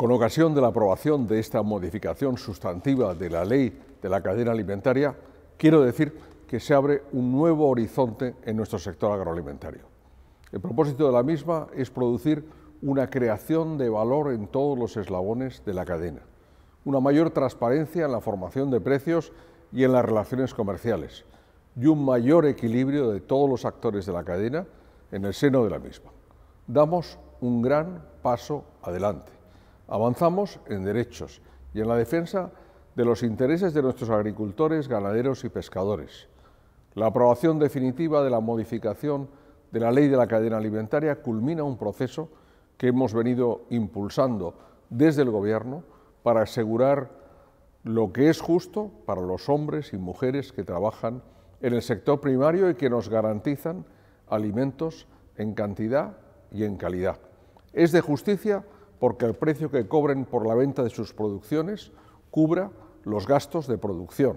Con ocasión de la aprobación de esta modificación sustantiva de la ley de la cadena alimentaria, quiero decir que se abre un nuevo horizonte en nuestro sector agroalimentario. El propósito de la misma es producir una creación de valor en todos los eslabones de la cadena, una mayor transparencia en la formación de precios y en las relaciones comerciales, y un mayor equilibrio de todos los actores de la cadena en el seno de la misma. Damos un gran paso adelante Avanzamos en derechos y en la defensa de los intereses de nuestros agricultores, ganaderos y pescadores. La aprobación definitiva de la modificación de la ley de la cadena alimentaria culmina un proceso que hemos venido impulsando desde el Gobierno para asegurar lo que es justo para los hombres y mujeres que trabajan en el sector primario y que nos garantizan alimentos en cantidad y en calidad. Es de justicia porque el precio que cobren por la venta de sus producciones cubra los gastos de producción.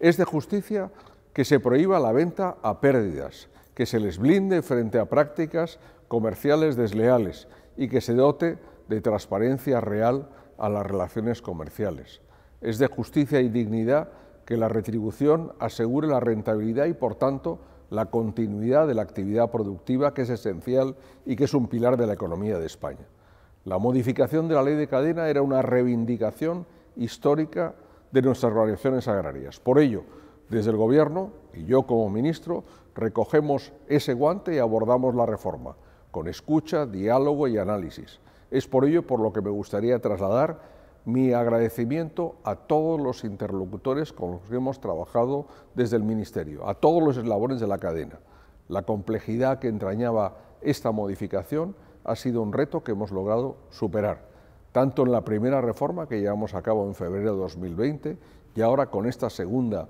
Es de justicia que se prohíba la venta a pérdidas, que se les blinde frente a prácticas comerciales desleales y que se dote de transparencia real a las relaciones comerciales. Es de justicia y dignidad que la retribución asegure la rentabilidad y, por tanto, la continuidad de la actividad productiva que es esencial y que es un pilar de la economía de España. La modificación de la ley de cadena era una reivindicación histórica de nuestras organizaciones agrarias. Por ello, desde el Gobierno y yo como ministro recogemos ese guante y abordamos la reforma, con escucha, diálogo y análisis. Es por ello por lo que me gustaría trasladar mi agradecimiento a todos los interlocutores con los que hemos trabajado desde el Ministerio, a todos los eslabones de la cadena. La complejidad que entrañaba esta modificación ha sido un reto que hemos logrado superar, tanto en la primera reforma que llevamos a cabo en febrero de 2020 y ahora con esta segunda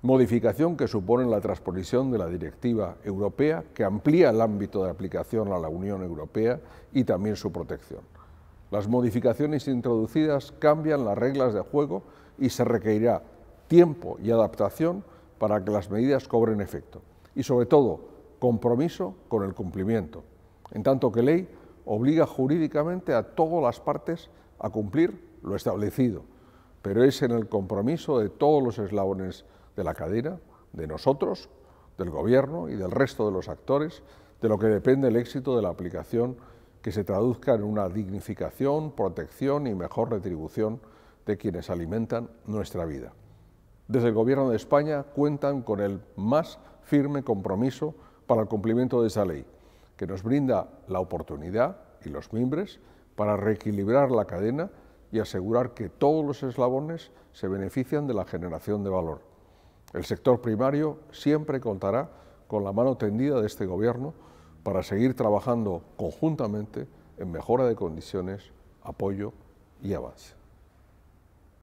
modificación que supone la transposición de la directiva europea que amplía el ámbito de aplicación a la Unión Europea y también su protección. Las modificaciones introducidas cambian las reglas de juego y se requerirá tiempo y adaptación para que las medidas cobren efecto y sobre todo compromiso con el cumplimiento, en tanto que ley obliga jurídicamente a todas las partes a cumplir lo establecido, pero es en el compromiso de todos los eslabones de la cadena, de nosotros, del Gobierno y del resto de los actores, de lo que depende el éxito de la aplicación que se traduzca en una dignificación, protección y mejor retribución de quienes alimentan nuestra vida. Desde el Gobierno de España cuentan con el más firme compromiso para el cumplimiento de esa ley que nos brinda la oportunidad y los mimbres para reequilibrar la cadena y asegurar que todos los eslabones se benefician de la generación de valor. El sector primario siempre contará con la mano tendida de este Gobierno para seguir trabajando conjuntamente en mejora de condiciones, apoyo y avance.